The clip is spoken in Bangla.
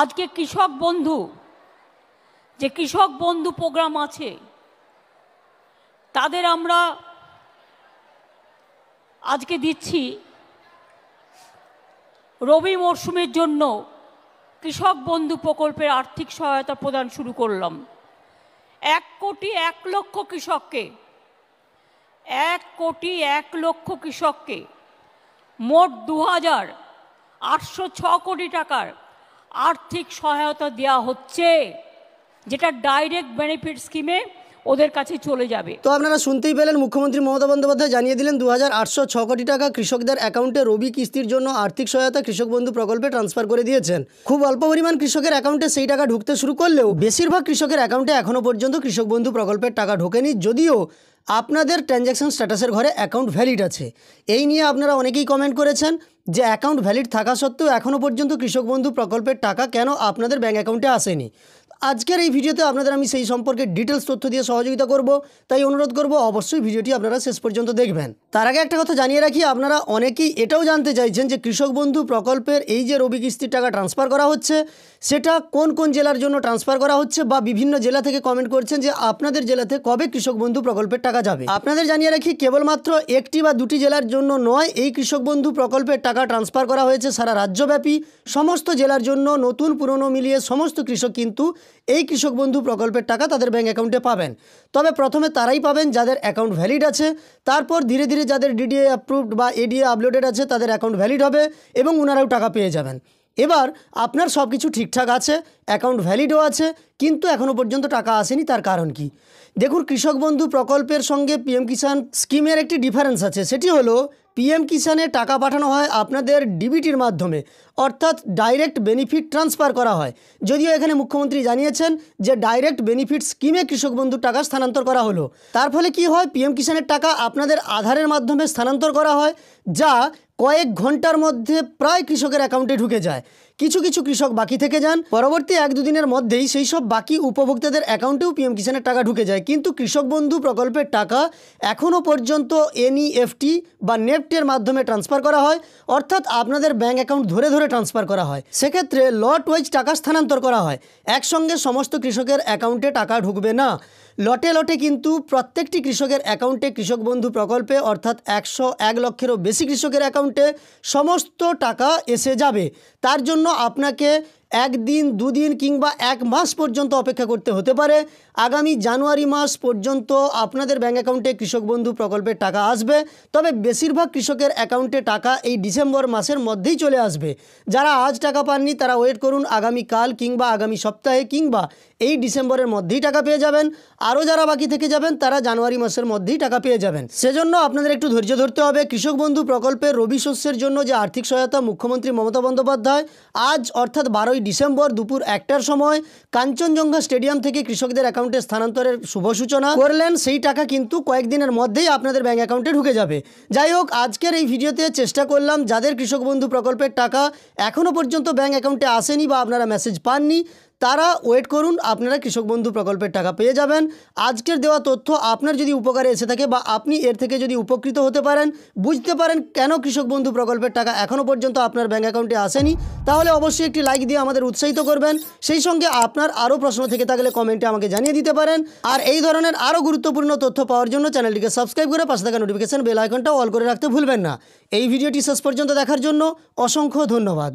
আজকে কৃষক বন্ধু যে কৃষক বন্ধু প্রোগ্রাম আছে তাদের আমরা আজকে দিচ্ছি রবি মরশুমের জন্য কৃষক বন্ধু প্রকল্পের আর্থিক সহায়তা প্রদান শুরু করলাম এক কোটি এক লক্ষ কৃষককে এক কোটি এক লক্ষ কৃষককে মোট দু হাজার আটশো ছ কোটি টাকার আর্থিক সহায়তা দেওয়া হচ্ছে যেটা ডাইরেক্ট বেনিফিট স্কিমে ওদের কাছে চলে যাবে তো আপনারা শুনতেই পেলেন মুখ্যমন্ত্রী মমতা বন্দ্যোপাধ্যায় জানিয়ে দিলেন দু কোটি টাকা কৃষকদের অ্যাকাউন্টে রবি কিস্তির জন্য আর্থিক সহায়তা কৃষক বন্ধু প্রকল্পে ট্রান্সফার করে দিয়েছেন খুব অল্প পরিমাণ কৃষকের অ্যাকাউন্টে সেই টাকা ঢুকতে শুরু করলেও বেশিরভাগ কৃষকের অ্যাকাউন্টে এখনও পর্যন্ত কৃষক বন্ধু প্রকল্পের টাকা ঢোকেনি যদিও আপনাদের ট্রানজ্যাকশান স্ট্যাটাসের ঘরে অ্যাকাউন্ট ভ্যালিড আছে এই নিয়ে আপনারা অনেকেই কমেন্ট করেছেন যে অ্যাকাউন্ট ভ্যালিড থাকা সত্ত্বেও এখনও পর্যন্ত কৃষক বন্ধু প্রকল্পের টাকা কেন আপনাদের ব্যাঙ্ক অ্যাকাউন্টে আসেনি আজকের এই ভিডিওতে আপনাদের আমি সেই সম্পর্কে ডিটেলস তথ্য দিয়ে সহযোগিতা করব তাই অনুরোধ করব অবশ্যই ভিডিওটি আপনারা শেষ পর্যন্ত দেখবেন তার আগে একটা কথা জানিয়ে রাখি আপনারা অনেকেই এটাও জানতে চাইছেন যে কৃষক বন্ধু প্রকল্পের এই যে রবি কিস্তির টাকা ট্রান্সফার করা হচ্ছে সেটা কোন কোন জেলার জন্য ট্রান্সফার করা হচ্ছে বা বিভিন্ন জেলা থেকে কমেন্ট করছেন যে আপনাদের জেলাতে কবে কৃষক বন্ধু প্রকল্পের টাকা যাবে আপনাদের জানিয়ে রাখি কেবলমাত্র একটি বা দুটি জেলার জন্য নয় এই কৃষক বন্ধু প্রকল্পের টাকা ট্রান্সফার করা হয়েছে সারা রাজ্যব্যাপী সমস্ত জেলার জন্য নতুন পুরনো মিলিয়ে সমস্ত কৃষক কিন্তু এই কৃষক বন্ধু প্রকল্পের টাকা তাদের ব্যাঙ্ক অ্যাকাউন্টে পাবেন তবে প্রথমে তারাই পাবেন যাদের অ্যাকাউন্ট ভ্যালিড আছে তারপর ধীরে ধীরে যাদের ডিডিএ অ্যাপ্রুভড বা এডিএ আপলোডেড আছে তাদের অ্যাকাউন্ট ভ্যালিড হবে এবং ওনারাও টাকা পেয়ে যাবেন এবার আপনার সব কিছু ঠিকঠাক আছে অ্যাকাউন্ট ভ্যালিডও আছে কিন্তু এখনও পর্যন্ত টাকা আসেনি তার কারণ কি দেখুন কৃষক বন্ধু প্রকল্পের সঙ্গে পিএম কিষাণ স্কিমের একটি ডিফারেন্স আছে সেটি হলো পিএম কিষানে টাকা পাঠানো হয় আপনাদের ডিবিটির মাধ্যমে অর্থাৎ ডাইরেক্ট বেনিফিট ট্রান্সফার করা হয় যদিও এখানে মুখ্যমন্ত্রী জানিয়েছেন যে ডাইরেক্ট বেনিফিট স্কিমে কৃষক বন্ধুর টাকা স্থানান্তর করা হলো তার ফলে কি হয় পিএম কিষানের টাকা আপনাদের আধারের মাধ্যমে স্থানান্তর করা হয় যা কয়েক ঘন্টার মধ্যে প্রায় কৃষকের অ্যাকাউন্টে ঢুকে যায় কিছু কিছু কৃষক বাকি থেকে যান পরবর্তী এক দুদিনের মধ্যেই সেই সব বাকি উপভোক্তাদের অ্যাকাউন্টেও পিএম কিষানের টাকা ঢুকে যায় কিন্তু কৃষক বন্ধু প্রকল্পের টাকা এখনও পর্যন্ত এনইএফটি বা নেফটের মাধ্যমে ট্রান্সফার করা হয় অর্থাৎ আপনাদের ব্যাঙ্ক অ্যাকাউন্ট ধরে ধরে ট্রান্সফার করা হয় সেক্ষেত্রে লট ওয়াইজ টাকা স্থানান্তর করা হয় একসঙ্গে সমস্ত কৃষকের অ্যাকাউন্টে টাকা ঢুকবে না লটে লটে কিন্তু প্রত্যেকটি কৃষকের অ্যাকাউন্টে কৃষক বন্ধু প্রকল্পে অর্থাৎ একশো এক লক্ষেরও বেশি কৃষকের অ্যাকাউন্টে সমস্ত টাকা এসে যাবে তার জন্য আপনাকে একদিন দুদিন কিংবা এক মাস পর্যন্ত অপেক্ষা করতে হতে পারে আগামী জানুয়ারি মাস পর্যন্ত আপনাদের ব্যাঙ্ক অ্যাকাউন্টে কৃষক বন্ধু প্রকল্পের টাকা আসবে তবে বেশিরভাগ কৃষকের অ্যাকাউন্টে টাকা এই ডিসেম্বর মাসের মধ্যেই চলে আসবে যারা আজ টাকা পাননি তারা ওয়েট করুন আগামী কাল কিংবা আগামী সপ্তাহে কিংবা এই ডিসেম্বরের মধ্যেই টাকা পেয়ে যাবেন আরও যারা বাকি থেকে যাবেন তারা জানুয়ারি মাসের মধ্যেই টাকা পেয়ে যাবেন সেজন্য আপনাদের একটু ধৈর্য ধরতে হবে কৃষক বন্ধু প্রকল্পের রবি শস্যের জন্য যে আর্থিক সহায়তা মুখ্যমন্ত্রী মমতা বন্দ্যোপাধ্যায় আজ অর্থাৎ বারোই ওই ডিসেম্বর দুপুর একটার সময় কাঞ্চনজঙ্ঘা স্টেডিয়াম থেকে কৃষকদের অ্যাকাউন্টে স্থানান্তরের শুভ সূচনা করলেন সেই টাকা কিন্তু কয়েকদিনের মধ্যেই আপনাদের ব্যাঙ্ক অ্যাকাউন্টে ঢুকে যাবে যাই হোক আজকের এই ভিডিওতে চেষ্টা করলাম যাদের কৃষক বন্ধু প্রকল্পের টাকা এখনও পর্যন্ত ব্যাঙ্ক অ্যাকাউন্টে আসেনি বা আপনারা মেসেজ পাননি তারা ওয়েট করুন আপনারা কৃষক বন্ধু প্রকল্পের টাকা পেয়ে যাবেন আজকের দেওয়া তথ্য আপনার যদি উপকারে এসে থাকে বা আপনি এর থেকে যদি উপকৃত হতে পারেন বুঝতে পারেন কেন কৃষক বন্ধু প্রকল্পের টাকা এখনও পর্যন্ত আপনার ব্যাঙ্ক অ্যাকাউন্টে আসেনি তাহলে অবশ্যই একটি লাইক দিয়ে আমাদের উৎসাহিত করবেন সেই সঙ্গে আপনার আরও প্রশ্ন থেকে থাকলে কমেন্টে আমাকে জানিয়ে দিতে পারেন আর এই ধরনের আরও গুরুত্বপূর্ণ তথ্য পাওয়ার জন্য চ্যানেলটিকে সাবস্ক্রাইব করে পাশে থাকা নোটিফিকেশান বেল আইকনটা অল করে রাখতে ভুলবেন না এই ভিডিওটি শেষ পর্যন্ত দেখার জন্য অসংখ্য ধন্যবাদ